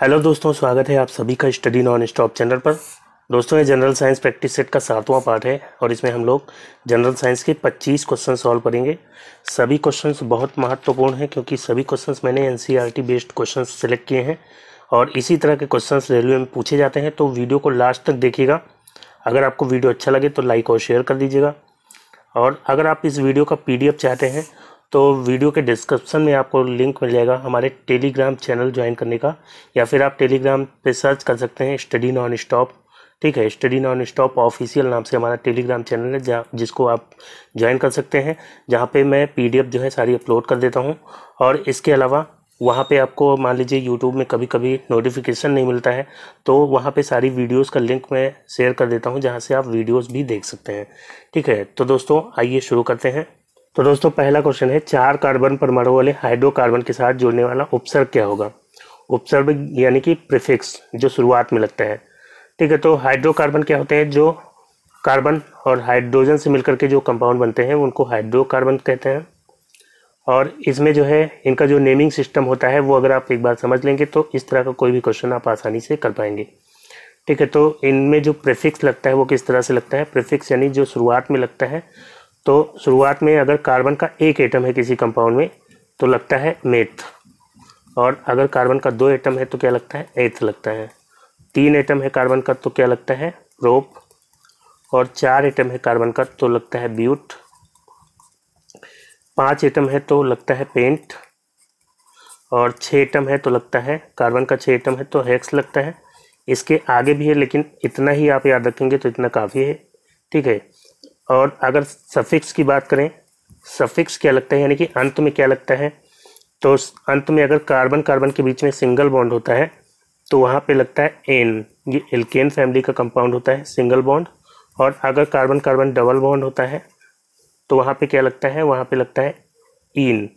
hello दोस्तों स्वागत है आप सभी का स्टडी नॉन स्टॉप चैनल पर दोस्तों ये जनरल साइंस प्रैक्टिस सेट का सातवां पार्ट है और इसमें हम लोग जनरल साइंस के 25 क्वेश्चन सॉल्व करेंगे सभी क्वेश्चंस बहुत महत्वपूर्ण हैं क्योंकि सभी क्वेश्चंस मैंने एनसीईआरटी बेस्ड क्वेश्चंस सेलेक्ट किए हैं और इसी तरह के क्वेश्चन रेलवे में पूछे जाते हैं तो वीडियो को लास्ट तक देखिएगा अगर आपको वीडियो अच्छा लगे तो लाइक और शेयर कर दीजिएगा और अगर आप इस वीडियो का पी चाहते हैं तो वीडियो के डिस्क्रिप्शन में आपको लिंक मिल जाएगा हमारे टेलीग्राम चैनल ज्वाइन करने का या फिर आप टेलीग्राम पे सर्च कर सकते हैं स्टडी नॉन स्टॉप ठीक है स्टडी नॉन स्टॉप ऑफिशियल नाम से हमारा टेलीग्राम चैनल है जहाँ जिसको आप ज्वाइन कर सकते हैं जहाँ पे मैं पीडीएफ जो है सारी अपलोड कर देता हूँ और इसके अलावा वहाँ पे आपको मान लीजिए यूट्यूब में कभी कभी नोटिफिकेशन नहीं मिलता है तो वहाँ पे सारी वीडियोस का लिंक मैं शेयर कर देता हूँ जहाँ से आप वीडियोज़ भी देख सकते हैं ठीक है तो दोस्तों आइए शुरू करते हैं तो दोस्तों पहला क्वेश्चन है चार कार्बन परमाणु वाले हाइड्रोकार्बन के साथ जुड़ने वाला उपसर्ग क्या होगा उपसर्ग यानी कि प्रिफिक्स जो शुरुआत में लगता है ठीक है तो हाइड्रोकार्बन क्या होते हैं जो कार्बन और हाइड्रोजन से मिलकर के जो कंपाउंड बनते हैं उनको हाइड्रोकार्बन कहते हैं और इसमें जो है इनका जो नेमिंग सिस्टम होता है वो अगर आप एक बार समझ लेंगे तो इस तरह का कोई भी क्वेश्चन आप आसानी से कर पाएंगे ठीक है तो इनमें जो प्रिफिक्स लगता है वो किस तरह से लगता है प्रिफिक्स यानी जो शुरुआत में लगता है तो शुरुआत में अगर कार्बन का एक एटम है किसी कंपाउंड में तो लगता है मेथ और अगर कार्बन का दो एटम है तो क्या लगता है एथ लगता है तीन एटम है कार्बन का तो क्या लगता है प्रोप और चार एटम है कार्बन का तो लगता है ब्यूट पांच एटम है तो लगता है पेंट और छः एटम है तो लगता है कार्बन का छः एटम है तो हेक्स लगता है इसके आगे भी है लेकिन इतना ही आप याद रखेंगे तो इतना काफ़ी है ठीक है और अगर सफिक्स की बात करें सफिक्स क्या लगता है यानी कि अंत में क्या लगता है तो अंत में अगर कार्बन कार्बन के बीच में सिंगल बॉन्ड होता है तो वहाँ पे लगता है एन ये एल्केन फैमिली का कंपाउंड होता है सिंगल बॉन्ड और अगर कार्बन कार्बन डबल बॉन्ड होता है तो वहाँ पे क्या लगता है वहाँ पे लगता है इन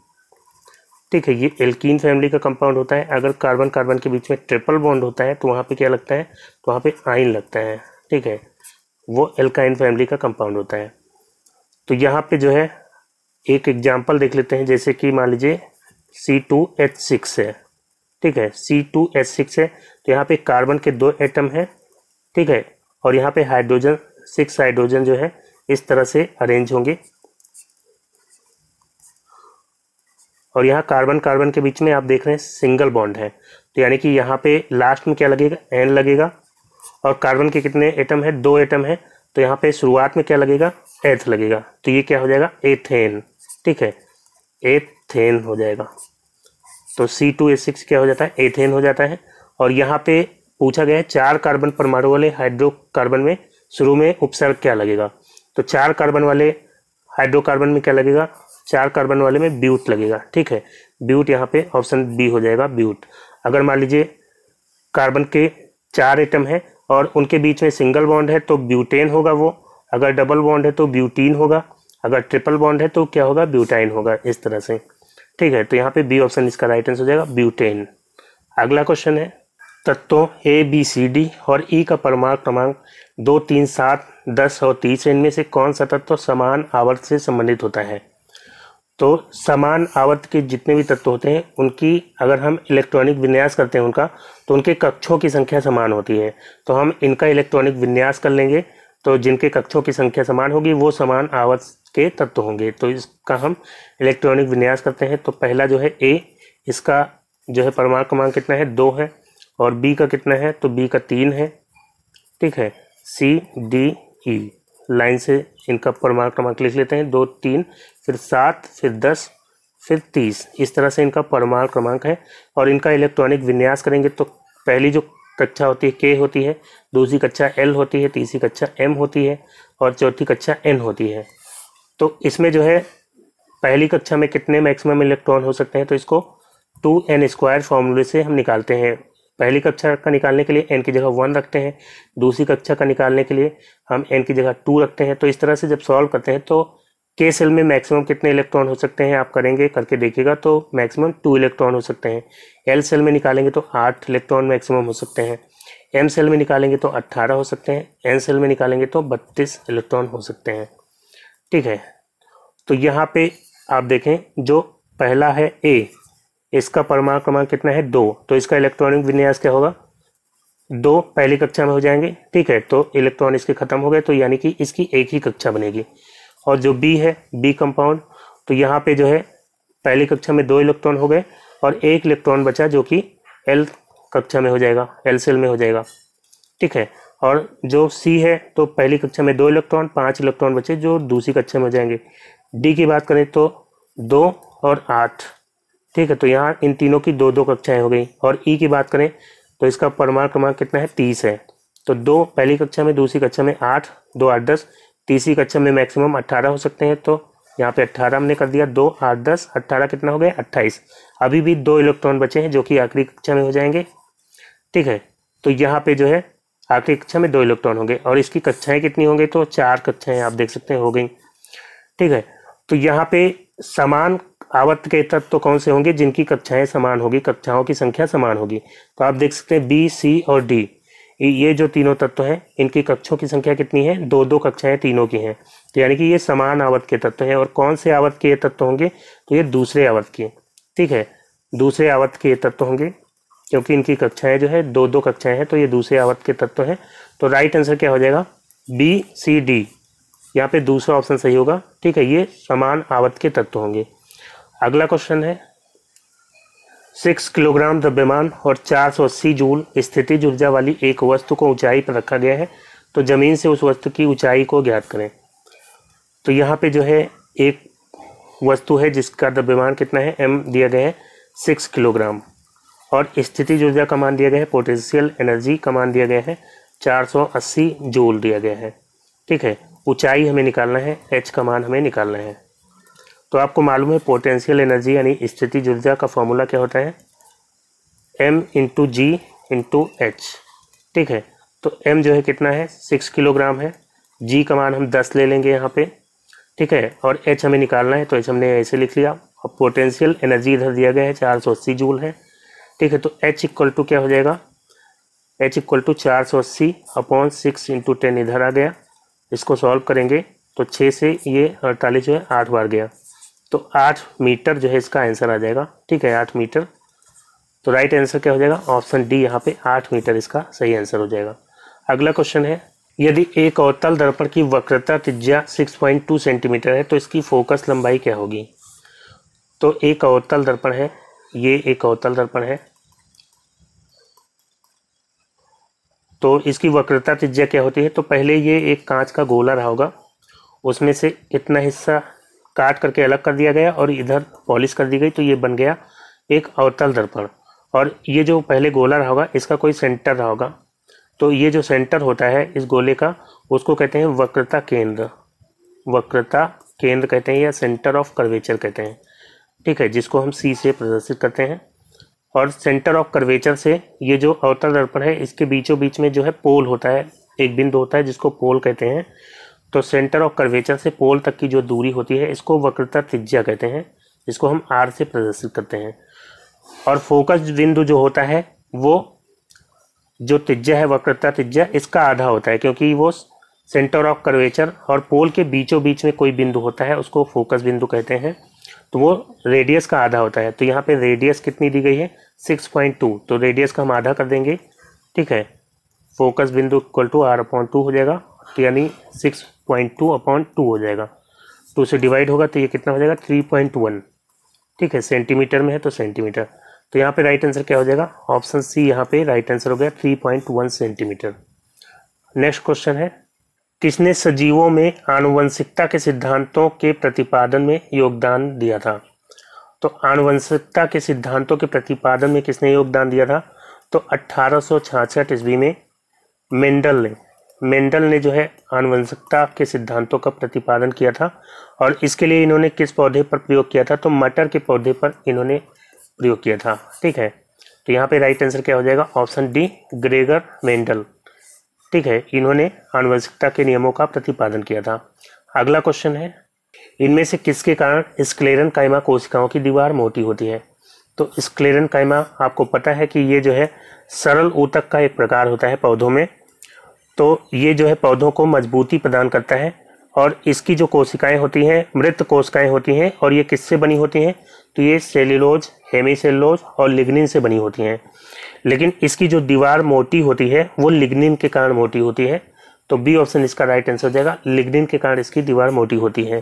ठीक है ये एल्कीन फैमिली का कंपाउंड होता है अगर कार्बन कार्बन के बीच में ट्रिपल बॉन्ड होता है तो वहाँ पे क्या लगता है तो वहाँ पे आइन लगता है ठीक है वो एल्काइन फैमिली का कंपाउंड होता है तो यहाँ पे जो है एक एग्जाम्पल देख लेते हैं जैसे कि मान लीजिए सी टू एच सिक्स है ठीक है सी टू एच सिक्स है तो यहाँ पे कार्बन के दो एटम हैं ठीक है और यहाँ पे हाइड्रोजन सिक्स हाइड्रोजन जो है इस तरह से अरेंज होंगे और यहाँ कार्बन कार्बन के बीच में आप देख रहे हैं सिंगल बॉन्ड है तो यानी कि यहाँ पे लास्ट में क्या लगेगा एन लगेगा और कार्बन के कितने एटम है दो एटम है तो यहाँ पे शुरुआत में क्या लगेगा एथ लगेगा तो ये क्या हो जाएगा एथेन ठीक है एथेन हो जाएगा तो सी टू ए सिक्स क्या हो जाता है एथेन हो जाता है और यहाँ पे पूछा गया है चार कार्बन परमाणु वाले हाइड्रोकार्बन में शुरू में उपसर्ग क्या लगेगा तो चार कार्बन वाले हाइड्रोकार्बन में क्या लगेगा चार कार्बन वाले में ब्यूट लगेगा ठीक है ब्यूट यहाँ पे ऑप्शन बी हो जाएगा ब्यूट अगर मान लीजिए कार्बन के चार एटम हैं और उनके बीच में सिंगल बॉन्ड है तो ब्यूटेन होगा वो अगर डबल बॉन्ड है तो ब्यूटीन होगा अगर ट्रिपल बॉन्ड है तो क्या होगा ब्यूटाइन होगा इस तरह से ठीक है तो यहाँ पे बी ऑप्शन इसका राइट आंसर हो जाएगा ब्यूटेन अगला क्वेश्चन है तत्वों ए बी सी डी और ई e का परमाणु क्रमांक दो तीन सात दस और तीस इनमें से कौन सा तत्व समान आवर्त से संबंधित होता है तो समान आवर्त के जितने भी तत्व होते हैं उनकी अगर हम इलेक्ट्रॉनिक विन्यास करते हैं उनका तो उनके कक्षों की संख्या समान होती है तो हम इनका इलेक्ट्रॉनिक विन्यास कर लेंगे तो जिनके कक्षों की संख्या समान होगी वो समान आवर्त के तत्व होंगे तो इसका हम इलेक्ट्रॉनिक विन्यास करते हैं तो पहला जो है ए इसका जो है परमाणु क्रमांक कितना है दो है और बी का कितना है तो बी का तीन है ठीक है सी डी ई लाइन से इनका परमाणु क्रमांक लिख लेते हैं दो तीन फिर सात फिर दस फिर तीस इस तरह से इनका परमाणु क्रमांक है और इनका इलेक्ट्रॉनिक विन्यास करेंगे तो पहली जो कक्षा होती है के होती है दूसरी कक्षा एल होती है तीसरी कक्षा एम होती है और चौथी कक्षा एन होती है तो इसमें जो है पहली कक्षा में कितने मैक्सिमम इलेक्ट्रॉन हो सकते हैं तो इसको टू एन स्क्वायर फॉर्मूले से हम निकालते हैं पहली कक्षा का निकालने के लिए एन की जगह वन रखते हैं दूसरी कक्षा का निकालने के लिए हम एन की जगह टू रखते हैं तो इस तरह से जब सॉल्व करते हैं तो के सेल में मैक्सिमम कितने इलेक्ट्रॉन हो सकते हैं आप करेंगे करके देखिएगा तो मैक्सिमम टू इलेक्ट्रॉन हो सकते हैं एल सेल में निकालेंगे तो आठ इलेक्ट्रॉन मैक्सिमम हो सकते हैं एम सेल में निकालेंगे तो अट्ठारह हो सकते हैं एन सेल में निकालेंगे तो बत्तीस इलेक्ट्रॉन हो सकते हैं ठीक है तो यहाँ पे आप देखें जो पहला है ए इसका परमाणु क्रमांक कितना है दो तो इसका इलेक्ट्रॉनिक विन्यास क्या होगा दो पहली कक्षा में हो जाएंगे ठीक है तो इलेक्ट्रॉन इसके खत्म हो गए तो यानी कि इसकी एक ही कक्षा बनेगी और जो बी है बी कंपाउंड तो यहाँ पे जो है पहली कक्षा में दो इलेक्ट्रॉन हो गए और एक इलेक्ट्रॉन बचा जो कि एल कक्षा में हो जाएगा एल सेल में हो जाएगा ठीक है और जो सी है तो पहली कक्षा में दो इलेक्ट्रॉन पाँच इलेक्ट्रॉन बचे जो दूसरी कक्षा में हो जाएंगे डी की बात करें तो दो और आठ ठीक है तो यहाँ इन तीनों की दो दो कक्षाएं हो गई और ई e की बात करें तो इसका परमाणु क्रमांक कितना है तीस है तो दो पहली कक्षा में दूसरी कक्षा में आठ दो आठ दस तीसरी कक्षा में मैक्सिमम अट्ठारह हो सकते हैं तो यहाँ पे अट्ठारह हमने कर दिया दो आठ दस अट्ठारह कितना हो गया अट्ठाईस अभी भी दो इलेक्ट्रॉन बचे हैं जो कि आखिरी कक्षा में हो जाएंगे ठीक है तो यहाँ पे जो है आखिरी कक्षा में दो इलेक्ट्रॉन होंगे और इसकी कक्षाएं कितनी होंगी तो चार कक्षाएँ आप देख सकते हैं हो गई ठीक है तो यहाँ पे समान आवत के तत्व तो कौन से होंगे जिनकी कक्षाएं समान होगी कक्षाओं की संख्या समान होगी तो आप देख सकते हैं बी सी और डी ये जो तीनों तत्व हैं इनकी कक्षों की संख्या कितनी है दो दो कक्षाएं तीनों की हैं तो यानी कि ये समान आवत के तत्व हैं और कौन से आवत के ये तत्व होंगे तो ये दूसरे आवर्त के ठीक है दूसरे आवत के ये तत्व होंगे क्योंकि इनकी कक्षाएं जो है दो दो कक्षाएं हैं तो ये दूसरे आवत के तत्व हैं तो राइट आंसर क्या हो जाएगा बी सी डी यहाँ पे दूसरा ऑप्शन सही होगा ठीक है ये समान आवत के तत्व होंगे अगला क्वेश्चन है सिक्स किलोग्राम द्रव्यमान और चार सौ अस्सी जूल स्थिति ऊर्जा वाली एक वस्तु को ऊंचाई पर रखा गया है तो ज़मीन से उस वस्तु की ऊंचाई को ज्ञात करें तो यहाँ पे जो है एक वस्तु है जिसका द्रव्यमान कितना है एम दिया गया है सिक्स किलोग्राम और स्थिति ऊर्जा का मान दिया गया है पोटेंशियल एनर्जी का मान दिया गया है चार अस्सी जूल दिया गया है ठीक है ऊंचाई हमें निकालना है एच का मान हमें निकालना है तो आपको मालूम है पोटेंशियल एनर्जी यानी स्थिति ऊर्जा का फॉर्मूला क्या होता है M into G into H ठीक है तो एम जो है कितना है सिक्स किलोग्राम है जी का मान हम दस ले लेंगे यहाँ पे ठीक है और एच हमें निकालना है तो एच हमने ऐसे लिख लिया और पोटेंशियल एनर्जी इधर दिया गया है चार सौ अस्सी जूल है ठीक है तो एच इक्वल टू क्या हो जाएगा एच इक्वल टू चार सौ अस्सी अपॉन सिक्स इंटू टेन इधर आ गया इसको सॉल्व करेंगे तो छः से ये अड़तालीस हाँ, जो है आठ बार गया तो आठ मीटर जो है इसका आंसर आ जाएगा ठीक है आठ मीटर तो राइट आंसर क्या हो जाएगा ऑप्शन डी यहाँ पे आठ मीटर इसका सही आंसर हो जाएगा अगला क्वेश्चन है यदि एक अवतल दर्पण की वक्रता त्रिज्या 6.2 सेंटीमीटर है तो इसकी फोकस लंबाई क्या होगी तो एक अवतल दर्पण है ये एक अवतल दर्पण है तो इसकी वक्रता त्रिज्या क्या होती है तो पहले ये एक कांच का गोला रहा होगा उसमें से इतना हिस्सा काट करके अलग कर दिया गया और इधर पॉलिश कर दी गई तो ये बन गया एक अवतल दर्पण और ये जो पहले गोला रहा होगा इसका कोई सेंटर रहा होगा तो ये जो सेंटर होता है इस गोले का उसको कहते हैं वक्रता केंद्र वक्रता केंद्र कहते हैं या सेंटर ऑफ कर्वेचर कहते हैं ठीक है जिसको हम सी से प्रदर्शित करते हैं और सेंटर ऑफ कर्वेचर से ये जो अवतर दर्पण है इसके बीचों बीच में जो है पोल होता है एक बिंदु होता है जिसको पोल कहते हैं तो सेंटर ऑफ कर्वेचर से पोल तक की जो दूरी होती है इसको वक्रता त्रिज्या कहते हैं इसको हम आर से प्रदर्शित करते हैं और फोकस बिंदु जो होता है वो जो त्रिज्या है वक्रता त्रिज्या इसका आधा होता है क्योंकि वो सेंटर ऑफ कर्वेचर और पोल के बीचों बीच में कोई बिंदु होता है उसको फोकस बिंदु कहते हैं तो वो रेडियस का आधा होता है तो यहाँ पे रेडियस कितनी दी गई है सिक्स पॉइंट टू तो रेडियस का हम आधा कर देंगे ठीक है फोकस बिंदु equal to R upon two हो जाएगा तो यानी six point two upon two हो जाएगा टू से डिवाइड होगा तो ये कितना हो जाएगा थ्री पॉइंट वन ठीक है सेंटीमीटर में है तो सेंटीमीटर तो यहाँ पर राइट आंसर क्या हो जाएगा ऑप्शन सी यहाँ पर राइट आंसर हो गया three point one centimetre next question है किसने सजीवों में आनुवंशिकता के सिद्धांतों के प्रतिपादन में योगदान दिया था तो आनुवंशिकता के सिद्धांतों के प्रतिपादन में किसने योगदान दिया था तो अट्ठारह ईस्वी में मेंडल ने मेंडल ने जो है आनुवंशिकता के सिद्धांतों का प्रतिपादन किया था और इसके लिए इन्होंने किस पौधे पर प्रयोग किया था तो मटर के पौधे पर इन्होंने प्रयोग किया था ठीक है तो यहाँ पे राइट आंसर क्या हो जाएगा ऑप्शन डी ग्रेगर मेंडल ठीक है इन्होंने आनुवंशिकता के नियमों का प्रतिपादन किया था अगला क्वेश्चन है इनमें से किसके कारण स्क्लेरन कायमा कोशिकाओं की दीवार मोटी होती है तो स्क्लेरन कायमा आपको पता है कि ये जो है सरल ऊतक का एक प्रकार होता है पौधों में तो ये जो है पौधों को मजबूती प्रदान करता है और इसकी जो कोशिकाएं होती हैं मृत कोशिकाएं होती हैं और ये किससे बनी होती हैं तो ये सेलिलोज हेमी और लिग्निन से बनी होती हैं लेकिन इसकी जो दीवार मोटी होती है वो लिग्निन के कारण मोटी होती है तो बी ऑप्शन इसका राइट आंसर हो जाएगा लिग्निन के कारण इसकी दीवार मोटी होती है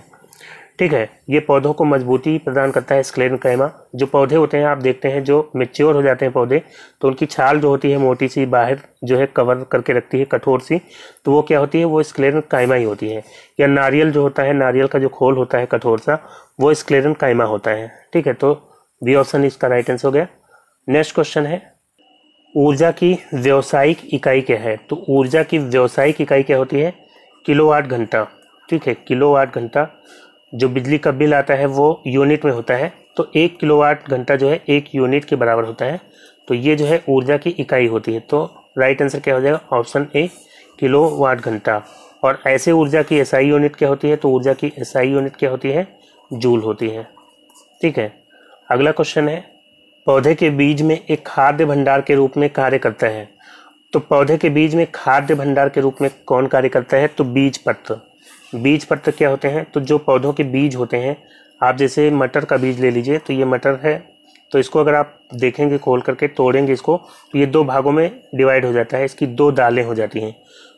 ठीक है ये पौधों को मजबूती प्रदान करता है स्क्लेन कैमा जो पौधे होते हैं आप देखते हैं जो मेच्योर हो जाते हैं पौधे तो उनकी छाल जो होती है मोटी सी बाहर जो है कवर करके रखती है कठोर सी तो वो क्या होती है वो स्क्लेरन कायमा ही होती है या नारियल जो होता है नारियल का जो खोल होता है कठोर सा वो स्क्लेरन कायमा होता है ठीक है तो बी ऑप्शन इसका राइट आंसर हो गया नेक्स्ट क्वेश्चन है ऊर्जा की व्यावसायिक इकाई क्या है तो ऊर्जा की व्यावसायिक इकाई क्या होती है किलोवाट घंटा ठीक है किलोवाट घंटा जो बिजली का बिल आता है वो यूनिट में होता है तो एक किलोवाट घंटा जो है एक यूनिट के बराबर होता है तो ये जो है ऊर्जा की इकाई होती है तो राइट आंसर क्या हो जाएगा ऑप्शन ए किलो वाट घंटा और ऐसे ऊर्जा की एसआई यूनिट क्या होती है तो ऊर्जा की एसआई यूनिट क्या होती है जूल होती है ठीक है अगला क्वेश्चन है पौधे के बीज में एक खाद्य भंडार के रूप में कार्य करता है तो पौधे के बीज में खाद्य भंडार के रूप में कौन कार्य करता है तो बीज पत्र बीज पत्र क्या होते हैं तो जो पौधों के बीज होते हैं आप जैसे मटर का बीज ले लीजिए तो ये मटर है तो इसको अगर आप देखेंगे खोल करके तोड़ेंगे इसको तो ये दो भागों में डिवाइड हो जाता है इसकी दो दालें हो जाती हैं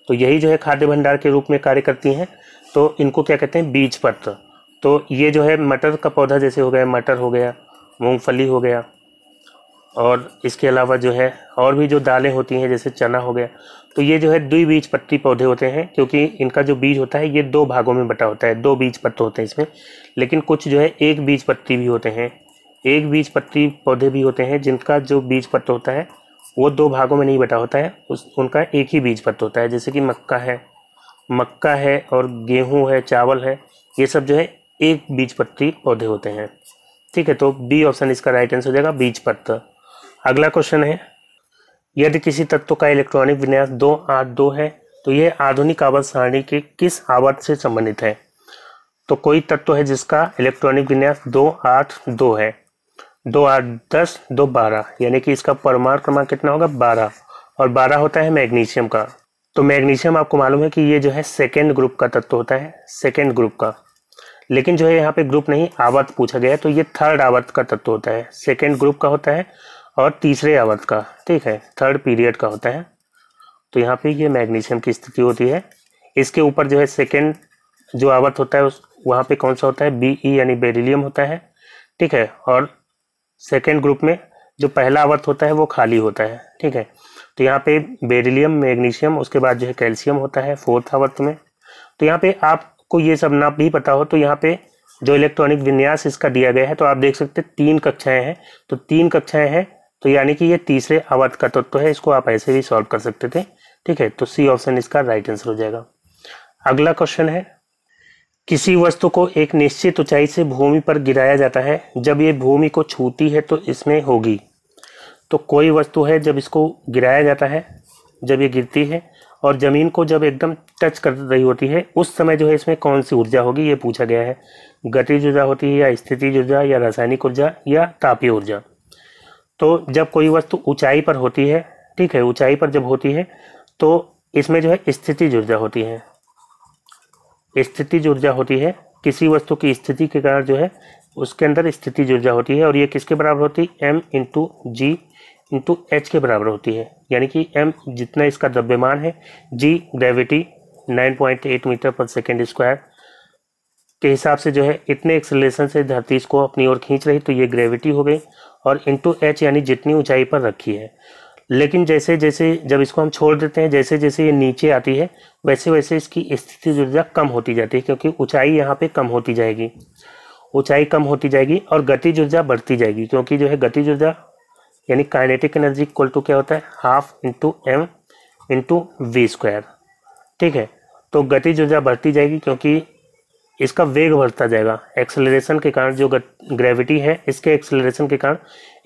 तो यही जो है खाद्य भंडार के रूप में कार्य करती हैं तो इनको क्या कहते हैं बीज पत्र तो ये जो है मटर का पौधा जैसे हो गया मटर हो गया मूँगफली हो गया और इसके अलावा जो है और भी जो दालें होती हैं जैसे चना हो गया तो ये जो है बीज पत्ती पौधे होते हैं क्योंकि इनका जो बीज होता है ये दो भागों में बटा होता है दो बीज पत्त होते हैं इसमें लेकिन कुछ जो है एक बीज पत्ती भी होते हैं एक बीज पत्ती पौधे भी होते हैं जिनका जो बीज पत्त होता है वो दो भागों में नहीं बटा होता है उस उनका एक ही बीज पत्त होता है जैसे कि मक्का है मक्का है और गेहूँ है चावल है ये सब जो है एक बीज पत्ती पौधे होते हैं ठीक है तो बी ऑप्शन इसका राइट आंसर हो जाएगा बीज पत्त अगला क्वेश्चन है यदि किसी तत्व का इलेक्ट्रॉनिक विन्यास दो आठ दो है तो यह आधुनिक आवर्त सारणी के किस आवर्त से संबंधित है तो कोई तत्व है जिसका इलेक्ट्रॉनिक विन्यास दो आठ दो है दो आठ दस दो बारह यानी कि इसका परमाणु क्रमांक कितना होगा बारह और बारह होता है मैग्नीशियम का तो मैग्नीशियम आपको मालूम है कि ये जो है सेकेंड ग्रुप का तत्व होता है सेकेंड ग्रुप का लेकिन जो है यहाँ पे ग्रुप नहीं आवर्त पूछा गया है तो ये थर्ड आवर्त का तत्व होता है सेकेंड ग्रुप का होता है और तीसरे अवध का ठीक है थर्ड पीरियड का होता है तो यहाँ पे ये मैग्नीशियम की स्थिति होती है इसके ऊपर जो है सेकेंड जो आवर्त होता है उस वहाँ पर कौन सा होता है बी ई यानी बेरिलियम होता है ठीक है और सेकेंड ग्रुप में जो पहला आवत होता है वो खाली होता है ठीक है तो यहाँ पे बेरिलियम मैग्नीशियम उसके बाद जो है कैल्शियम होता है फोर्थ आवत में तो यहाँ पे आपको ये सब ना भी पता हो तो यहाँ पे जो इलेक्ट्रॉनिक विन्यास इसका दिया गया है तो आप देख सकते हैं तीन कक्षाएं हैं तो तीन कक्षाएं हैं तो यानी कि ये तीसरे अवध का तत्व तो है इसको आप ऐसे भी सॉल्व कर सकते थे ठीक है तो सी ऑप्शन इसका राइट आंसर हो जाएगा अगला क्वेश्चन है किसी वस्तु को एक निश्चित ऊंचाई से भूमि पर गिराया जाता है जब ये भूमि को छूती है तो इसमें होगी तो कोई वस्तु है जब इसको गिराया जाता है जब ये गिरती है और ज़मीन को जब एकदम टच कर रही होती है उस समय जो है इसमें कौन सी ऊर्जा होगी ये पूछा गया है गतिज ऊर्जा होती है या स्थिति ऊर्जा या रासायनिक ऊर्जा या तापीय ऊर्जा तो जब कोई वस्तु ऊंचाई पर होती है ठीक है ऊंचाई पर जब होती है तो इसमें जो है स्थिति ऊर्जा होती है स्थिति ऊर्जा होती है किसी वस्तु की स्थिति के कारण जो है उसके अंदर स्थिति ऊर्जा होती है और ये किसके बराबर होती है M into G into H के बराबर होती है यानी कि एम जितना इसका द्रव्यमान है जी ग्रेविटी 9.8 मीटर पर सेकेंड स्क्वायर के हिसाब से जो है इतने एक्सलेशन से धरती इसको अपनी ओर खींच रही तो ये ग्रेविटी हो गई और इंटू एच यानी जितनी ऊंचाई पर रखी है लेकिन जैसे जैसे जब इसको हम छोड़ देते हैं जैसे जैसे ये नीचे आती है वैसे वैसे इसकी स्थिति ऊर्जा कम होती जाती है क्योंकि ऊंचाई यहाँ पे कम होती जाएगी ऊंचाई कम होती जाएगी और गति ऊर्जा बढ़ती जाएगी क्योंकि जो है गति ऊर्जा यानी काइनेटिक एनर्जी इक्वल टू क्या होता है half into M into V square ठीक है तो गति ऊर्जा बढ़ती जाएगी क्योंकि इसका वेग बढ़ता जाएगा एक्सेलरेशन के कारण जो ग्रेविटी है इसके एक्सेलरेशन के कारण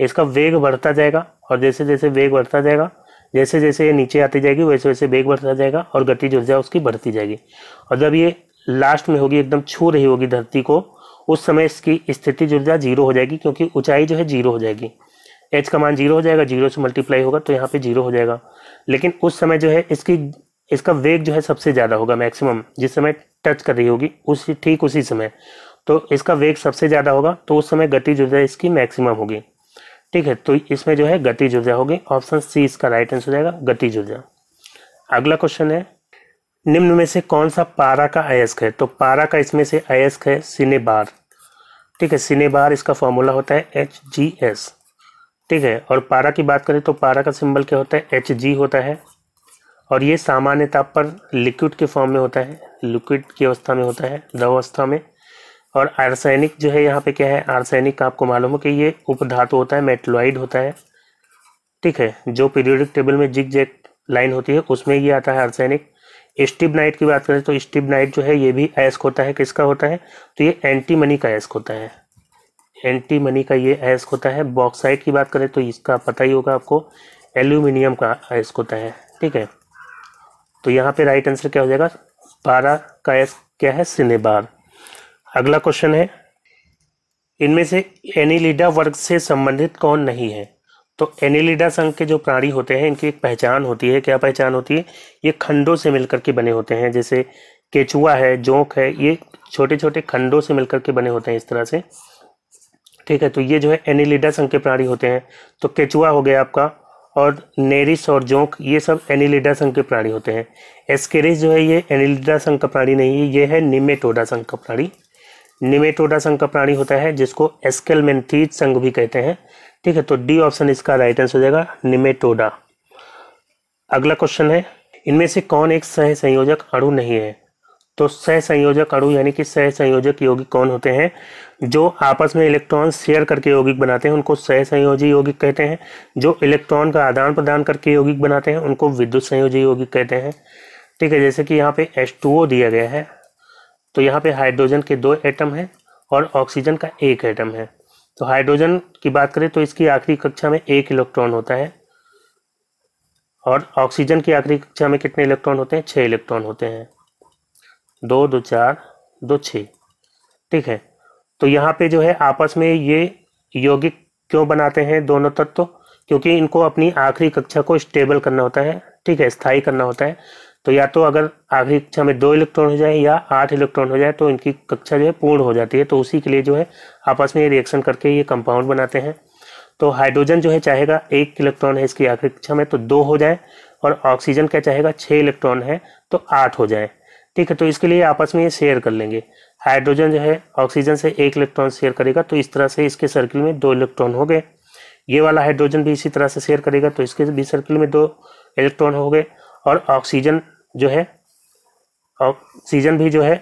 इसका वेग बढ़ता जाएगा और जैसे जैसे वेग बढ़ता जाएगा जैसे जैसे ये नीचे आती जाएगी वैसे वैसे वेग बढ़ता जाएगा और जो है उसकी बढ़ती जाएगी और जब ये लास्ट में होगी एकदम छू रही होगी धरती को उस समय इसकी स्थिति ऊर्जा जीरो हो जाएगी क्योंकि ऊंचाई जो है जीरो हो जाएगी एच का मान जीरो हो जाएगा जीरो से मल्टीप्लाई होगा तो यहाँ पे जीरो हो जाएगा लेकिन उस समय जो है इसकी इसका वेग जो है सबसे ज़्यादा होगा मैक्सिमम जिस समय टच कर रही होगी उसी ठीक उसी समय तो इसका वेग सबसे ज़्यादा होगा तो उस समय गति जो है इसकी मैक्सिमम होगी ठीक है तो इसमें जो है गति जुर्जा होगी ऑप्शन सी इसका राइट आंसर हो जाएगा गति जुर्जा अगला क्वेश्चन है निम्न में से कौन सा पारा का अयस्क है तो पारा का इसमें से अयस्क है सिनेबार ठीक है सिनेबार इसका फॉर्मूला होता है एच जी एस ठीक है और पारा की बात करें तो पारा का सिंबल क्या होता है एच जी होता है और ये सामान्य ताप पर लिक्विड के फॉर्म में होता है लिक्विड की अवस्था में होता है द्रव अवस्था में और आर्सैनिक जो है यहाँ पे क्या है आर्सैनिक आपको मालूम हो कि ये उपधातु होता है मेटलॉइड होता है ठीक है जो पीरियोडिक टेबल में जिग जैक लाइन होती है उसमें ये आता है आर्सैनिक स्टिबनाइट की बात करें तो स्टिबनाइट जो है ये भी एस्क होता है किसका होता है तो ये एंटी मनी का एस्क होता है एंटी मनी का ये एस्क होता है बॉक्साइड की बात करें तो इसका पता ही होगा आपको एल्यूमिनियम का एस्क होता है ठीक है तो यहाँ पे राइट आंसर क्या हो जाएगा बारह का एस क्या है सिनेबार अगला क्वेश्चन है इनमें से एनिलिडा वर्ग से संबंधित कौन नहीं है तो एनिलिडा संघ के जो प्राणी होते हैं इनकी एक पहचान होती है क्या पहचान होती है ये खंडों से मिलकर के बने होते हैं जैसे केचुआ है जोंक है ये छोटे छोटे खंडों से मिलकर के बने होते हैं इस तरह से ठीक है तो ये जो है एनिलिडा संघ के प्राणी होते हैं तो केचुआ हो गया आपका और नेरिस और जोंक ये सब एनिलिडा संघ के प्राणी होते हैं एस्केरिस जो है ये एनिलिडा संघ का प्राणी नहीं है ये है निमेटोडा संघ का प्राणी निमेटोडा संघ का प्राणी होता है जिसको एस्केलमेंथीज संघ भी कहते हैं ठीक है तो डी ऑप्शन इसका राइट आंसर हो जाएगा निमेटोडा अगला क्वेश्चन है इनमें से कौन एक सह संयोजक अणु नहीं है तो सहसंयोजक अणु यानी कि सहसंयोजक यौगिक कौन होते हैं जो आपस में इलेक्ट्रॉन शेयर करके यौगिक बनाते हैं उनको सहसंयोजी यौगिक कहते हैं जो इलेक्ट्रॉन का आदान प्रदान करके यौगिक बनाते हैं उनको विद्युत संयोजी यौगिक कहते हैं ठीक है जैसे कि यहाँ पे ओ दिया गया है तो यहाँ पे हाइड्रोजन के दो एटम हैं और ऑक्सीजन का एक एटम है तो हाइड्रोजन की बात करें तो इसकी आखिरी कक्षा में एक इलेक्ट्रॉन होता है और ऑक्सीजन की आखिरी कक्षा में कितने इलेक्ट्रॉन होते हैं छः इलेक्ट्रॉन होते हैं दो दो चार दो छः ठीक है तो यहाँ पे जो है आपस में ये यौगिक क्यों बनाते हैं दोनों तत्व क्योंकि इनको अपनी आखिरी कक्षा को स्टेबल करना होता है ठीक है स्थायी करना होता है तो या तो अगर आखिरी कक्षा में दो इलेक्ट्रॉन हो जाए या आठ इलेक्ट्रॉन हो जाए तो इनकी कक्षा जो है पूर्ण हो जाती है तो उसी के लिए जो है आपस में ये रिएक्शन करके ये कंपाउंड बनाते हैं तो हाइड्रोजन जो है चाहेगा एक इलेक्ट्रॉन है इसकी आखिरी कक्षा में तो दो हो जाए और ऑक्सीजन क्या चाहेगा छः इलेक्ट्रॉन है तो आठ हो जाए ठीक है तो इसके लिए आपस में ये शेयर कर लेंगे हाइड्रोजन जो है ऑक्सीजन से एक इलेक्ट्रॉन शेयर करेगा तो इस तरह से इसके सर्किल में दो इलेक्ट्रॉन हो गए ये वाला हाइड्रोजन भी इसी तरह से शेयर करेगा तो इसके भी सर्किल में दो इलेक्ट्रॉन हो गए और ऑक्सीजन जो है ऑक्सीजन भी जो है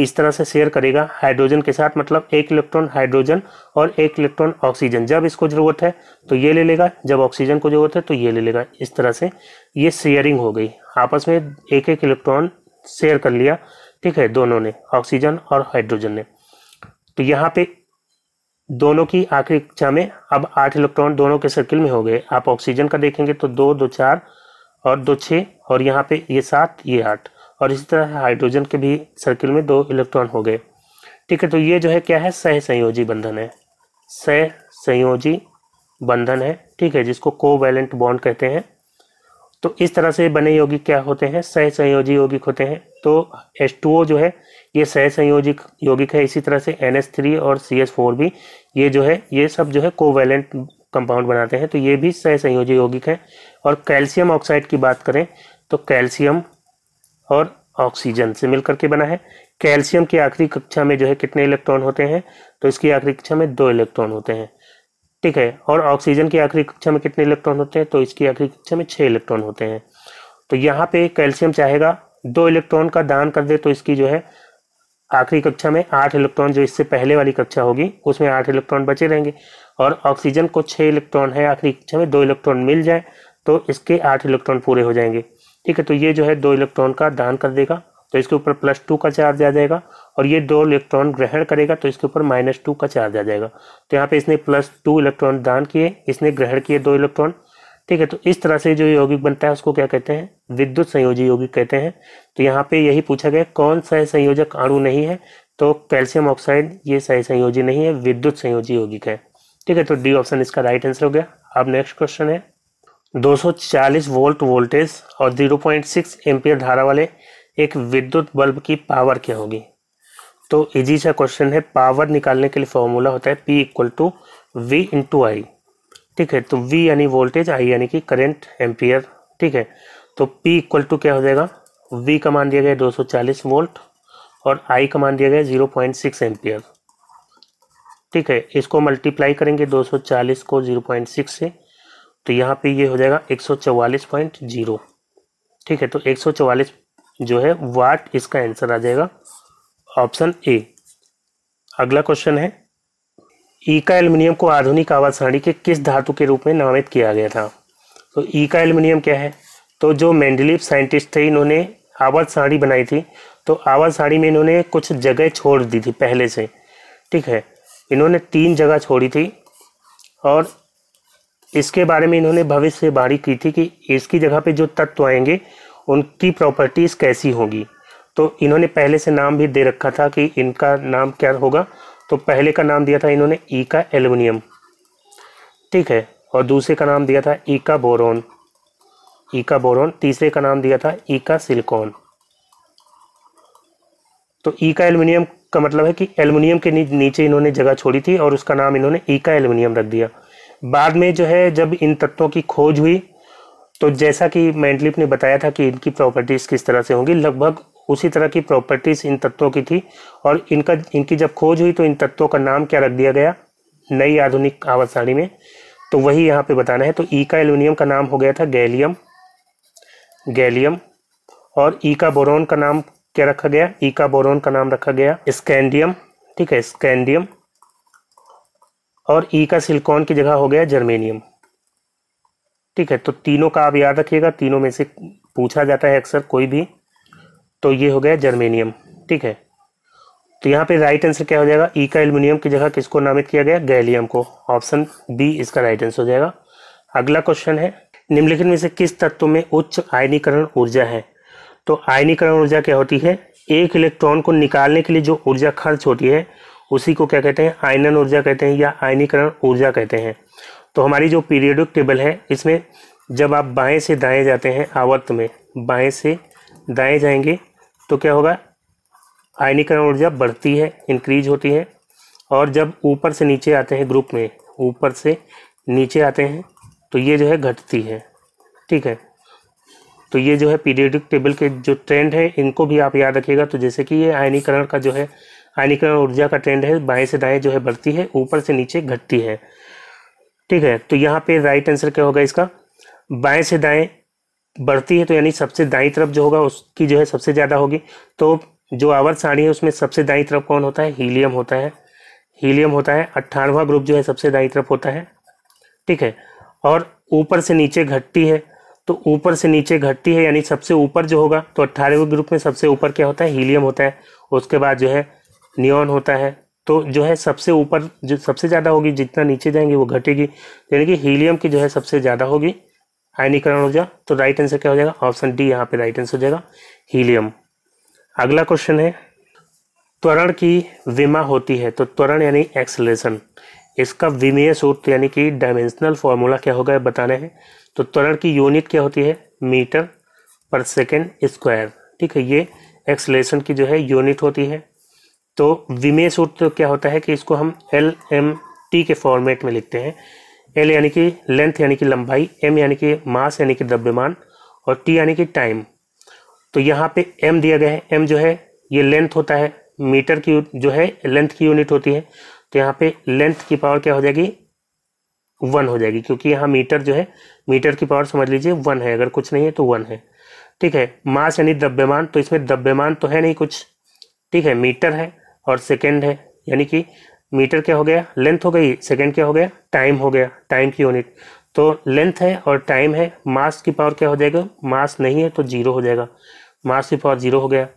इस तरह से शेयर करेगा हाइड्रोजन के साथ मतलब एक इलेक्ट्रॉन हाइड्रोजन और एक इलेक्ट्रॉन ऑक्सीजन जब इसको ज़रूरत है तो ये ले लेगा जब ऑक्सीजन को ज़रूरत है तो ये ले लेगा इस तरह से ये शेयरिंग हो गई आपस में एक एक इलेक्ट्रॉन शेयर कर लिया ठीक है दोनों ने ऑक्सीजन और हाइड्रोजन ने तो यहाँ पे दोनों की आखिरी कक्षा में अब आठ इलेक्ट्रॉन दोनों के सर्किल में हो गए आप ऑक्सीजन का देखेंगे तो दो दो चार और दो छः और यहाँ पे ये सात ये आठ और इसी तरह हाइड्रोजन के भी सर्किल में दो इलेक्ट्रॉन हो गए ठीक है तो ये जो है क्या है सह संयोजी बंधन है सह संयोजी बंधन है ठीक है जिसको कोवैलेंट बॉन्ड कहते हैं तो इस तरह से बने यौगिक क्या होते हैं सहसंयोजी यौगिक होते हैं तो H2O जो है ये सहसंयोजी यौगिक है इसी तरह से NH3 और CH4 भी ये जो है ये सब जो है कोवैलेंट कंपाउंड बनाते हैं तो ये भी सहसंयोजी यौगिक है और कैल्शियम ऑक्साइड की बात करें तो कैल्शियम और ऑक्सीजन से मिलकर के बना है कैल्शियम की आखिरी कक्षा में जो है कितने इलेक्ट्रॉन होते हैं तो इसकी आखिरी कक्षा में दो इलेक्ट्रॉन होते हैं ठीक है और ऑक्सीजन की आखिरी कक्षा में कितने इलेक्ट्रॉन होते हैं तो इसकी आखिरी कक्षा में छः इलेक्ट्रॉन होते हैं तो यहाँ पे कैल्शियम चाहेगा दो इलेक्ट्रॉन का दान कर दे तो इसकी जो है आखिरी कक्षा में आठ इलेक्ट्रॉन जो इससे पहले वाली कक्षा होगी उसमें आठ इलेक्ट्रॉन बचे रहेंगे और ऑक्सीजन को छः इलेक्ट्रॉन है आखिरी कक्षा में दो इलेक्ट्रॉन मिल जाए तो इसके आठ इलेक्ट्रॉन पूरे हो जाएंगे ठीक है तो ये जो है दो इलेक्ट्रॉन का दान कर देगा तो इसके ऊपर प्लस टू का चार्ज आ जाएगा और ये दो इलेक्ट्रॉन ग्रहण करेगा तो इसके ऊपर माइनस टू का चार्ज आ जाएगा तो यहाँ पे इसने प्लस टू इलेक्ट्रॉन दान किए इसने ग्रहण किए दो इलेक्ट्रॉन ठीक है तो इस तरह से जो यौगिक बनता है उसको क्या कहते हैं विद्युत संयोजी यौगिक कहते हैं तो यहाँ पे यही पूछा गया कौन सा संयोजक अणु नहीं है तो कैल्शियम ऑक्साइड ये सही संयोजी नहीं है विद्युत संयोजी यौगिक है ठीक है तो डी ऑप्शन इसका राइट आंसर हो गया अब नेक्स्ट क्वेश्चन है 240 वोल्ट वोल्टेज और 0.6 एम्पियर धारा वाले एक विद्युत बल्ब की पावर क्या होगी तो इजी सा क्वेश्चन है पावर निकालने के लिए फॉर्मूला होता है P equal to V into I ठीक है तो वी यानी वोल्टेज आई यानी कि करंट एम्पियर ठीक है तो पी इक्वल टू क्या हो जाएगा वी का मान दिया गया चालीस वोल्ट और आई का मान दिया गया जीरो पॉइंट ठीक है इसको मल्टीप्लाई करेंगे 240 को 0.6 से तो यहाँ पे ये हो जाएगा 144.0 ठीक है तो 144 जो है वाट इसका आंसर आ जाएगा ऑप्शन ए अगला क्वेश्चन है ईका e एल्युमिनियम को आधुनिक आवाज सारणी के किस धातु के रूप में नामित किया गया था तो ईका e एल्युमिनियम क्या है तो जो मेंडलिव साइंटिस्ट थे इन्होंने आवाज साड़ी बनाई थी तो आवाज साड़ी में इन्होंने कुछ जगह छोड़ दी थी पहले से ठीक है इन्होंने तीन जगह छोड़ी थी और इसके बारे में इन्होंने भविष्यवाणी की थी कि इसकी जगह पे जो तत्व आएंगे उनकी प्रॉपर्टीज़ कैसी होगी तो इन्होंने पहले से नाम भी दे रखा था कि इनका नाम क्या होगा तो पहले का नाम दिया था इन्होंने ई का एल्युमिनियम ठीक है और दूसरे का नाम दिया था ई का बोरोन ई का बोरोन तीसरे का नाम दिया था ई का सिलिकॉन तो ई का एल्युमिनियम का मतलब है कि एल्युमिनियम के नीचे इन्होंने जगह छोड़ी थी और उसका नाम इन्होंने ई का एल्युमिनियम रख दिया बाद में जो है जब इन तत्वों की खोज हुई तो जैसा कि मैंडलिप ने बताया था कि इनकी प्रॉपर्टीज़ किस तरह से होंगी लगभग उसी तरह की प्रॉपर्टीज़ इन तत्वों की थी और इनका इनकी जब खोज हुई तो इन तत्वों का नाम क्या रख दिया गया नई आधुनिक आवाज में तो वही यहाँ पे बताना है तो ई का एल्यूमिनियम का नाम हो गया था गैलियम गैलियम और ई का बोरोन का नाम क्या रखा गया ई का बोरोन का नाम रखा गया स्कैंडियम ठीक है स्कैंडियम और ई का सिलिकॉन की जगह हो गया जर्मेनियम ठीक है तो तीनों का आप याद रखिएगा तीनों में से पूछा जाता है अक्सर कोई भी तो ये हो गया जर्मेनियम ठीक है तो यहाँ पे राइट आंसर क्या हो जाएगा ई e का एल्यूमिनियम की जगह किसको नामित किया गया गैलियम को ऑप्शन बी इसका राइट आंसर हो जाएगा अगला क्वेश्चन है निम्नलिखित में से किस तत्व में उच्च आयनीकरण ऊर्जा है तो आयनीकरण ऊर्जा क्या होती है एक इलेक्ट्रॉन को निकालने के लिए जो ऊर्जा खर्च होती है उसी को क्या कहते हैं आयनन ऊर्जा कहते हैं या आयनीकरण ऊर्जा कहते हैं तो हमारी जो पीरियडिक टेबल है इसमें जब आप बाएं से दाएं जाते हैं आवर्त में बाएं से दाएं जाएंगे तो क्या होगा आयनीकरण ऊर्जा बढ़ती है इंक्रीज होती है और जब ऊपर से नीचे आते हैं ग्रुप में ऊपर से नीचे आते हैं तो ये जो है घटती है ठीक है तो ये जो है पीरियडिक टेबल के जो ट्रेंड है इनको भी आप याद रखिएगा तो जैसे कि ये आयनीकरण का जो है आयनीकरण ऊर्जा का ट्रेंड है बाएं से दाएं जो है बढ़ती है ऊपर से नीचे घटती है ठीक है तो यहाँ पे राइट आंसर क्या होगा इसका बाएं से दाएं बढ़ती है तो यानी सबसे दाई तरफ जो होगा उसकी जो है सबसे ज़्यादा होगी तो जो आवर्त साड़ी है उसमें सबसे दाई तरफ कौन होता है हीलियम होता है हीलियम होता है अट्ठारहवा ग्रुप जो है सबसे दाई तरफ होता है ठीक है और ऊपर से नीचे घटती है तो ऊपर से नीचे घटती है यानी सबसे ऊपर जो होगा तो अट्ठारहवें ग्रुप में सबसे ऊपर क्या होता है हीलियम होता है उसके बाद जो है नियोन होता है तो जो है सबसे ऊपर जो सबसे ज़्यादा होगी जितना नीचे जाएंगे वो घटेगी यानी कि हीलियम की जो है सबसे ज़्यादा होगी आयनीकरण ऊर्जा तो राइट आंसर क्या हो जाएगा ऑप्शन डी यहाँ पे राइट आंसर हो जाएगा हीलियम अगला क्वेश्चन है त्वरण की विमा होती है तो त्वरण यानी एक्सलेशन इसका विमीय सूत्र यानी कि डायमेंशनल फॉर्मूला क्या होगा बताना है तो त्वरण की यूनिट क्या होती है मीटर पर सेकेंड स्क्वायर ठीक है ये एक्सलेशन की जो है यूनिट होती है तो विमे सूत्र तो क्या होता है कि इसको हम एल एम टी के फॉर्मेट में लिखते हैं एल यानी कि लेंथ यानी कि लंबाई एम यानी कि मास यानी कि द्रव्यमान और टी यानी कि टाइम तो यहाँ पे एम दिया गया है एम जो है ये लेंथ होता है मीटर की जो है लेंथ की यूनिट होती है तो यहाँ पे लेंथ की पावर क्या हो जाएगी वन हो जाएगी क्योंकि यहाँ मीटर जो है मीटर की पावर समझ लीजिए वन है अगर कुछ नहीं है तो वन है ठीक है मास यानी द्रव्यमान तो इसमें द्रव्यमान तो है नहीं कुछ ठीक है मीटर है और सेकेंड है यानी कि मीटर क्या हो गया लेंथ हो गई सेकेंड क्या हो गया टाइम हो गया टाइम की यूनिट तो लेंथ है और टाइम है मास की पावर क्या हो जाएगा मास नहीं है तो जीरो हो जाएगा मास की पावर जीरो हो गया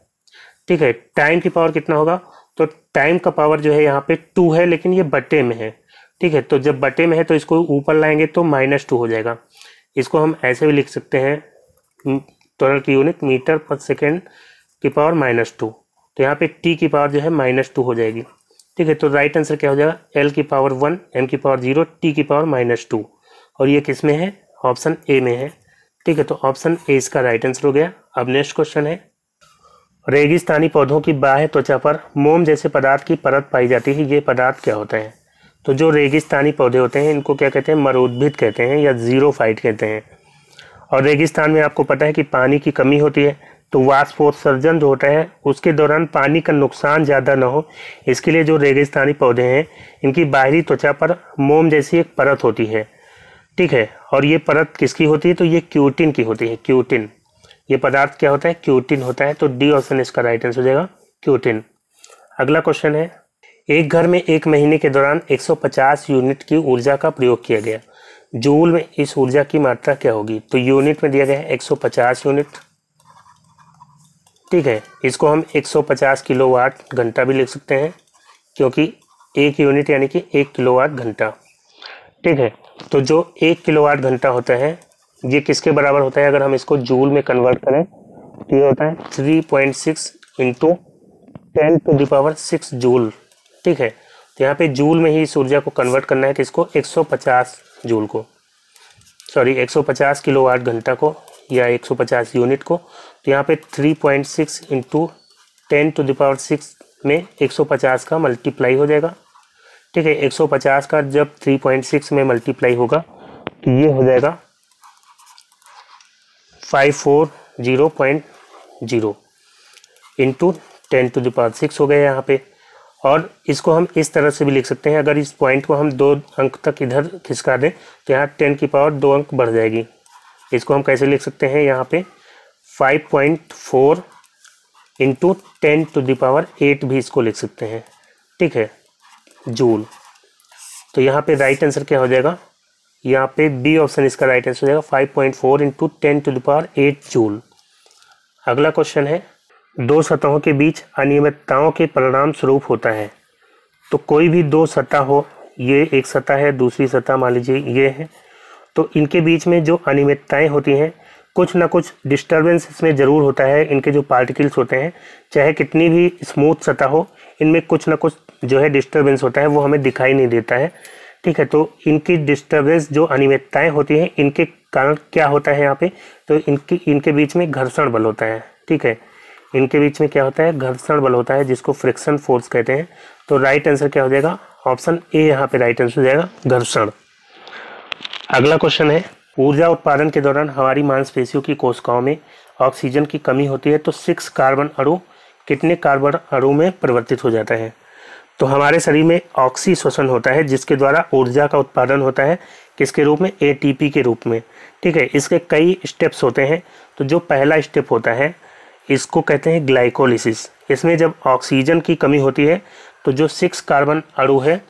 ठीक है टाइम की पावर कितना होगा तो टाइम का पावर जो है यहाँ पे टू है लेकिन ये बटे में है ठीक है तो जब बटे में है तो इसको ऊपर लाएंगे तो माइनस टू हो जाएगा इसको हम ऐसे भी लिख सकते हैं टोनल की यूनिट मीटर पर सेकेंड की पावर माइनस टू तो यहाँ पे टी की पावर जो है माइनस टू हो जाएगी ठीक है तो राइट आंसर क्या हो जाएगा एल की पावर वन एम की पावर जीरो टी की पावर माइनस टू और ये किस में है ऑप्शन ए में है ठीक है तो ऑप्शन ए इसका राइट आंसर हो गया अब नेक्स्ट क्वेश्चन है रेगिस्तानी पौधों की बाह्य त्वचा पर मोम जैसे पदार्थ की परत पाई जाती है ये पदार्थ क्या होते हैं तो जो रेगिस्तानी पौधे होते हैं इनको क्या कहते हैं मरुद्भिद कहते हैं या जीरो फाइट कहते हैं और रेगिस्तान में आपको पता है कि पानी की कमी होती है तो वाष्पोत्सर्जन जो होता है उसके दौरान पानी का नुकसान ज़्यादा ना हो इसके लिए जो रेगिस्तानी पौधे हैं इनकी बाहरी त्वचा पर मोम जैसी एक परत होती है ठीक है और ये परत किसकी होती है तो ये क्यूटिन की होती है क्यूटिन ये पदार्थ क्या होता है क्यूटिन होता है तो डी ऑप्शन इसका राइट आंसर हो जाएगा क्यूटिन अगला क्वेश्चन है एक घर में एक महीने के दौरान 150 यूनिट की ऊर्जा का प्रयोग किया गया जूल में इस ऊर्जा की मात्रा क्या होगी तो यूनिट में दिया गया है 150 यूनिट ठीक है इसको हम 150 किलोवाट घंटा भी लिख सकते हैं क्योंकि एक यूनिट यानी कि एक किलोवाट घंटा ठीक है तो जो एक किलोवाट घंटा होता है ये किसके बराबर होता है अगर हम इसको जूल में कन्वर्ट करें तो ये होता है 3.6 point six into ten to the power six joule ठीक है तो यहाँ पे जूल में ही इस ऊर्जा को कन्वर्ट करना है किसको तो 150 जूल को सॉरी 150 किलोवाट घंटा को या 150 यूनिट को तो यहाँ पे 3.6 point six into ten to the power six में 150 का मल्टीप्लाई हो जाएगा ठीक है 150 का जब 3.6 में मल्टीप्लाई होगा तो ये हो जाएगा 540.0 into ten to the power six हो गया यहाँ पे और इसको हम इस तरह से भी लिख सकते हैं अगर इस पॉइंट को हम दो अंक तक इधर खिसका दें तो यहाँ टेन की पावर दो अंक बढ़ जाएगी इसको हम कैसे लिख सकते हैं यहाँ पे 5.4 point four into ten to the power eight भी इसको लिख सकते हैं ठीक है जूल तो यहाँ पे राइट आंसर क्या हो जाएगा यहाँ पे बी ऑप्शन इसका राइट आंसर हो जाएगा five point four into ten to the power eight joule अगला क्वेश्चन है दो सतहों के बीच अनियमितताओं के परिणाम स्वरूप होता है तो कोई भी दो सतह हो ये एक सतह है दूसरी सतह मान लीजिए ये है तो इनके बीच में जो अनियमितताएँ होती हैं कुछ ना कुछ डिस्टर्बेंस इसमें ज़रूर होता है इनके जो पार्टिकल्स होते हैं चाहे कितनी भी स्मूथ सतह हो इनमें कुछ ना कुछ जो है डिस्टर्बेंस होता है वो हमें दिखाई नहीं देता है ठीक है तो इनकी डिस्टर्बेंस जो अनियमितताएँ होती हैं इनके कारण क्या होता है यहाँ पे तो इनकी इनके बीच में घर्षण बल होता है ठीक है इनके बीच में क्या होता है घर्षण बल होता है जिसको फ्रिक्शन फोर्स कहते हैं तो राइट आंसर क्या हो जाएगा ऑप्शन ए यहाँ पे राइट आंसर हो जाएगा घर्षण अगला क्वेश्चन है ऊर्जा उत्पादन के दौरान हमारी मांसपेशियों की कोशिकाओं में ऑक्सीजन की कमी होती है तो सिक्स कार्बन अणु कितने कार्बन अणु में परिवर्तित हो जाता है तो हमारे शरीर में ऑक्सी श्वसन होता है जिसके द्वारा ऊर्जा का उत्पादन होता है किसके रूप में एटीपी के रूप में ठीक है इसके कई स्टेप्स होते हैं तो जो पहला स्टेप होता है इसको कहते हैं ग्लाइकोलिसिस इसमें जब ऑक्सीजन की कमी होती है तो जो सिक्स कार्बन अड़ु है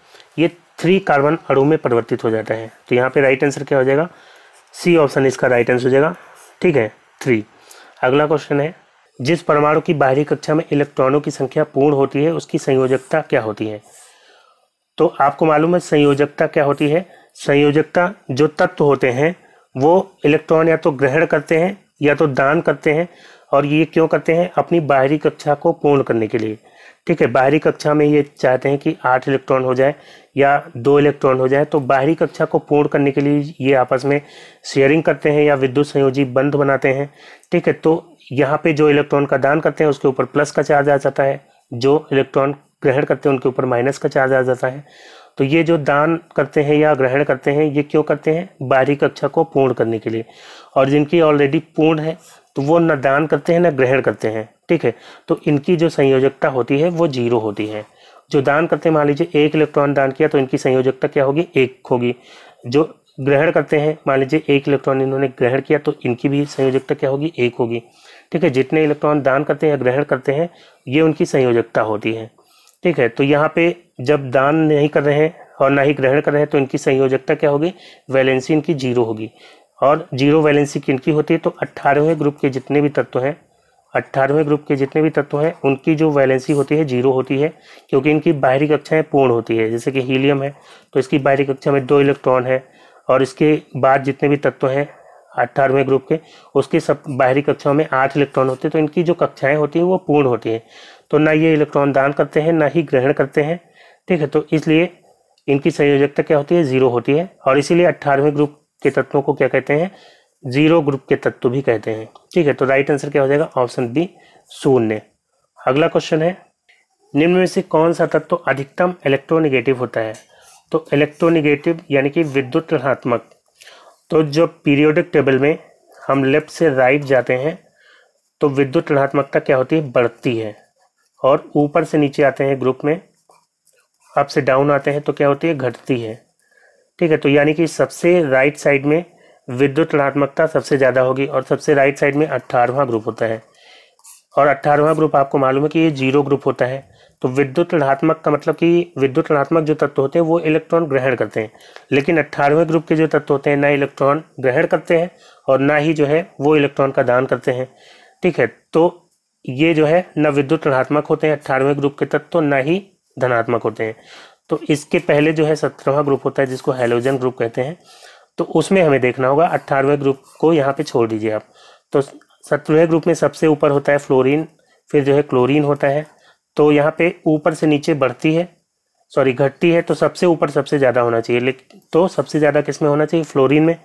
थ्री कार्बन अड़ू में परिवर्तित हो जाता है तो यहाँ पे राइट आंसर क्या हो जाएगा सी ऑप्शन इसका राइट आंसर हो जाएगा ठीक है थ्री अगला क्वेश्चन है जिस परमाणु की बाहरी कक्षा में इलेक्ट्रॉनों की संख्या पूर्ण होती है उसकी संयोजकता क्या होती है तो आपको मालूम है संयोजकता क्या होती है संयोजकता जो तत्व होते हैं वो इलेक्ट्रॉन या तो ग्रहण करते हैं या तो दान करते हैं और ये क्यों करते हैं अपनी बाहरी कक्षा को पूर्ण करने के लिए ठीक है बाहरी कक्षा में ये चाहते हैं कि आठ इलेक्ट्रॉन हो जाए या दो इलेक्ट्रॉन हो जाए तो बाहरी कक्षा को पूर्ण करने के लिए ये आपस में शेयरिंग करते हैं या विद्युत संयोजी बंध बनाते हैं ठीक है तो यहाँ पे जो इलेक्ट्रॉन का दान करते हैं उसके ऊपर प्लस का चार्ज आ जाता है जो इलेक्ट्रॉन ग्रहण करते हैं उनके ऊपर माइनस का चार्ज आ जाता है तो ये जो दान करते हैं या ग्रहण करते हैं ये क्यों करते हैं बाहरी कक्षा को पूर्ण करने के लिए और जिनकी ऑलरेडी पूर्ण है तो वो न दान करते हैं न ग्रहण करते हैं ठीक है तो इनकी जो संयोजकता होती है वो जीरो होती है जो दान करते हैं मान लीजिए एक इलेक्ट्रॉन दान किया तो इनकी संयोजकता क्या होगी एक होगी जो ग्रहण करते हैं मान लीजिए एक इलेक्ट्रॉन इन्होंने ग्रहण किया तो इनकी भी संयोजकता क्या होगी एक होगी ठीक है जितने इलेक्ट्रॉन दान करते हैं ग्रहण करते हैं ये उनकी संयोजकता होती है ठीक है तो यहाँ पे जब दान नहीं कर रहे हैं और ना ही ग्रहण कर रहे हैं तो इनकी संयोजकता क्या होगी वैलेंसी इनकी जीरो होगी और जीरो वैलेंसी किनकी होती है तो अट्ठारहवें ग्रुप के जितने भी तत्व हैं अट्ठारहवें ग्रुप के जितने भी तत्व हैं उनकी जो वैलेंसी होती है जीरो होती है क्योंकि इनकी बाहरी कक्षाएं पूर्ण होती है जैसे कि हीलियम है तो इसकी बाहरी कक्षा में दो इलेक्ट्रॉन है और इसके बाद जितने भी तत्व हैं अट्ठारहवें ग्रुप के उसकी सब बाहरी कक्षाओं में आठ इलेक्ट्रॉन होते हैं तो इनकी जो कक्षाएँ होती हैं वो पूर्ण होती हैं तो ना ये इलेक्ट्रॉन दान करते हैं ना ही ग्रहण करते हैं ठीक है तो इसलिए इनकी संयोजकता क्या होती है ज़ीरो होती है और इसीलिए अट्ठारहवें ग्रुप के तत्वों को क्या कहते हैं जीरो ग्रुप के तत्व भी कहते हैं ठीक है तो राइट आंसर क्या हो जाएगा ऑप्शन बी शून्य अगला क्वेश्चन है निम्न में से कौन सा तत्व अधिकतम इलेक्ट्रोनिगेटिव होता है तो इलेक्ट्रोनिगेटिव यानी कि विद्युत ऋणात्मक तो जो पीरियोडिक टेबल में हम लेफ्ट से राइट जाते हैं तो विद्युत ऋणात्मकता क्या होती है बढ़ती है और ऊपर से नीचे आते हैं ग्रुप में अप से डाउन आते हैं तो क्या होती है घटती है ठीक है तो यानी कि सबसे राइट साइड में विद्युत ऋणात्मकता सबसे ज़्यादा होगी और सबसे राइट साइड में अट्ठारहवा ग्रुप होता है और अट्ठारहवा ग्रुप आपको मालूम है कि ये जीरो ग्रुप होता है तो विद्युत ऋणात्मक का मतलब कि विद्युत ऋणात्मक जो तत्व होते हैं वो इलेक्ट्रॉन ग्रहण करते हैं लेकिन अट्ठारहवें ग्रुप के जो तत्व होते हैं ना इलेक्ट्रॉन ग्रहण करते हैं और ना ही जो है वो इलेक्ट्रॉन का दान करते हैं ठीक है तो ये जो है ना विद्युत ऋणात्मक होते हैं अट्ठारहवें ग्रुप के तत्व ना ही धनात्मक होते हैं तो इसके पहले जो है सत्रहवा ग्रुप होता है जिसको हेलोजन ग्रुप कहते हैं तो उसमें हमें देखना होगा अट्ठारहवें ग्रुप को यहाँ पे छोड़ दीजिए आप तो सत्रहवें ग्रुप में सबसे ऊपर होता है फ्लोरीन फिर जो है क्लोरीन होता है तो यहाँ पे ऊपर से नीचे बढ़ती है सॉरी घटती है तो सबसे ऊपर सबसे ज़्यादा होना चाहिए लेकिन तो सबसे ज़्यादा किस में होना चाहिए फ्लोरिन में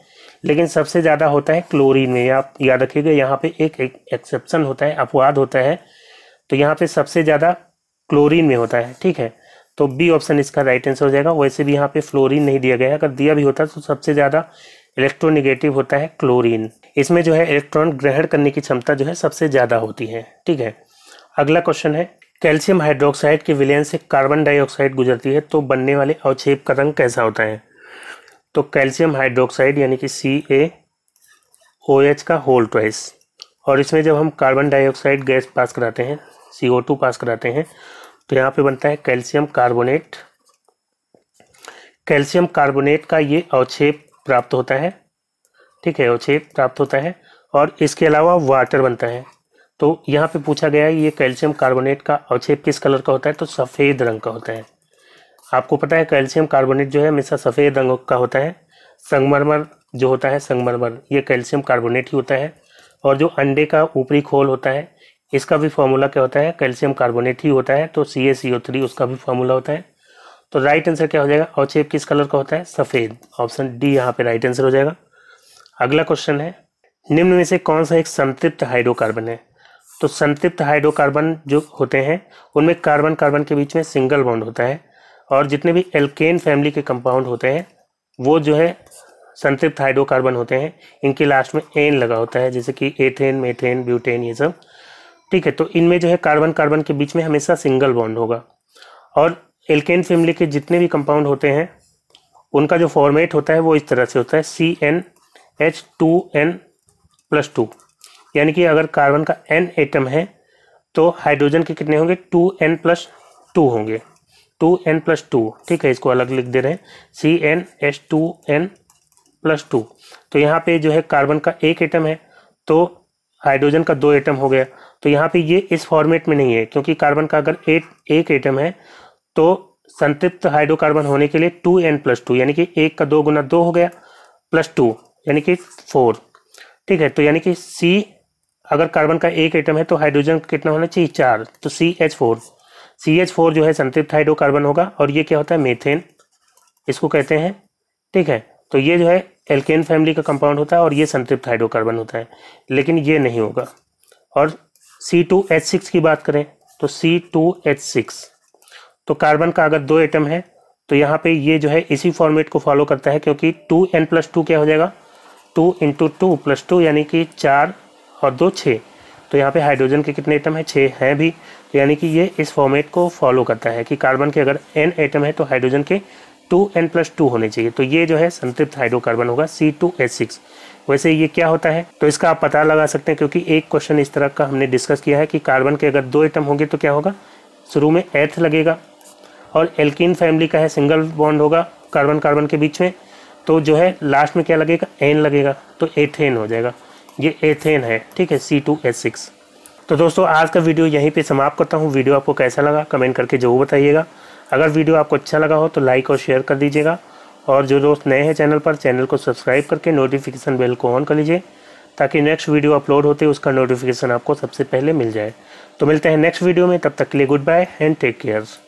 लेकिन सबसे ज़्यादा होता है क्लोरीन में आप याद रखिएगा यहाँ पे एक एक्सेप्शन होता है अपवाद होता है तो यहाँ पे सबसे ज़्यादा क्लोरीन में होता है ठीक है तो बी ऑप्शन इसका राइट आंसर हो जाएगा वैसे भी यहाँ पे फ्लोरीन नहीं दिया गया है अगर दिया भी होता तो सबसे ज़्यादा इलेक्ट्रोनिगेटिव होता है क्लोरीन इसमें जो है इलेक्ट्रॉन ग्रहण करने की क्षमता जो है सबसे ज़्यादा होती है ठीक है अगला क्वेश्चन है कैल्शियम हाइड्रोक्साइड के विलयन से कार्बन डाइऑक्साइड गुजरती है तो बनने वाले अवक्षेप का रंग कैसा होता है तो कैल्शियम हाइड्रोक्साइड यानी कि सी ए ओ एच का होल ट्वाइस और इसमें जब हम कार्बन डाइऑक्साइड गैस पास कराते हैं सी ओ टू पास कराते हैं तो यहाँ पे बनता है कैल्शियम कार्बोनेट कैल्शियम कार्बोनेट का ये अवक्षेप प्राप्त होता है ठीक है अवक्षेप प्राप्त होता है और इसके अलावा वाटर बनता है तो यहाँ पे पूछा गया है ये कैल्शियम कार्बोनेट का अवक्षेप किस कलर का होता है तो सफ़ेद रंग का होता है आपको पता है कैल्शियम कार्बोनेट जो है हमेशा सफ़ेद रंग का होता है संगमरमर जो होता है संगमरमर ये कैल्शियम कार्बोनेट ही होता है और जो अंडे का ऊपरी खोल होता है इसका भी फॉर्मूला क्या होता है कैल्शियम कार्बोनेट ही होता है तो सी ए सी ओ थ्री उसका भी फॉर्मूला होता है तो राइट आंसर क्या हो जाएगा अवक्षेप किस कलर का होता है सफ़ेद ऑप्शन डी यहाँ पे राइट आंसर हो जाएगा अगला क्वेश्चन है निम्न में से कौन सा एक संतृप्त हाइड्रोकार्बन है तो संतृप्त हाइड्रोकार्बन जो होते हैं उनमें कार्बन कार्बन के बीच में सिंगल बॉन्ड होता है और जितने भी एल्केन फैमिली के कंपाउंड होते हैं वो जो है संतृप्त हाइड्रोकार्बन होते हैं इनके लास्ट में एन लगा होता है जैसे कि एथेन मेथेन ब्यूटेन ये सब ठीक है तो इनमें जो है कार्बन कार्बन के बीच में हमेशा सिंगल बॉन्ड होगा और एल्केन फैमिली के जितने भी कंपाउंड होते हैं उनका जो फॉर्मेट होता है वो इस तरह से होता है C N H two N plus two यानी कि अगर कार्बन का एन एटम है तो हाइड्रोजन के कितने होंगे टू एन प्लस टू होंगे टू एन प्लस टू ठीक है इसको अलग लिख दे रहे हैं C N H two N plus two तो यहाँ पे जो है कार्बन का एक एटम है तो हाइड्रोजन का दो एटम हो गया तो यहाँ पे ये इस फॉर्मेट में नहीं है क्योंकि कार्बन का अगर एट एक एटम है तो संतृप्त हाइड्रोकार्बन होने के लिए टू एन प्लस टू यानी कि एक का दो गुना दो हो गया प्लस टू यानी कि फोर ठीक है तो यानी कि सी अगर कार्बन का एक एटम है तो हाइड्रोजन कितना होना चाहिए चार तो C H four C H four जो है संतृप्त हाइड्रोकार्बन होगा और ये क्या होता है मेथेन इसको कहते हैं ठीक है तो ये जो है एल्केन फैमिली का कंपाउंड होता है और ये संतृप्त हाइड्रोकार्बन होता है लेकिन ये नहीं होगा और सी टू एच सिक्स की बात करें तो सी टू एच सिक्स तो कार्बन का अगर दो एटम है तो यहाँ पे ये जो है इसी फॉर्मेट को फॉलो करता है क्योंकि टू एन प्लस टू क्या हो जाएगा two into two plus two यानी कि चार और दो छः तो यहाँ पे हाइड्रोजन के कितने एटम है छः हैं भी तो यानी कि ये इस फॉर्मेट को फॉलो करता है कि कार्बन के अगर एन एटम है तो हाइड्रोजन के टू एन प्लस टू होने चाहिए तो ये जो है संतृप्त हाइड्रोकार्बन होगा सी टू एच सिक्स वैसे ये क्या होता है तो इसका आप पता लगा सकते हैं क्योंकि एक क्वेश्चन इस तरह का हमने डिस्कस किया है कि कार्बन के अगर दो एटम होंगे तो क्या होगा शुरू में एथ लगेगा और एल्किन फैमिली का है सिंगल बॉन्ड होगा कार्बन कार्बन के बीच में तो जो है लास्ट में क्या लगेगा एन लगेगा तो एथेन हो जाएगा ये एथेन है ठीक है सी टू एस सिक्स तो दोस्तों आज का वीडियो यहीं पे समाप्त करता हूँ वीडियो आपको कैसा लगा कमेंट करके जरूर बताइएगा अगर वीडियो आपको अच्छा लगा हो तो लाइक और शेयर कर दीजिएगा और जो दोस्त नए हैं चैनल पर चैनल को सब्सक्राइब करके नोटिफिकेशन बेल को ऑन कर लीजिए ताकि नेक्स्ट वीडियो अपलोड होते उसका नोटिफिकेशन आपको सबसे पहले मिल जाए तो मिलते हैं नेक्स्ट वीडियो में तब तक के लिए goodbye and take cares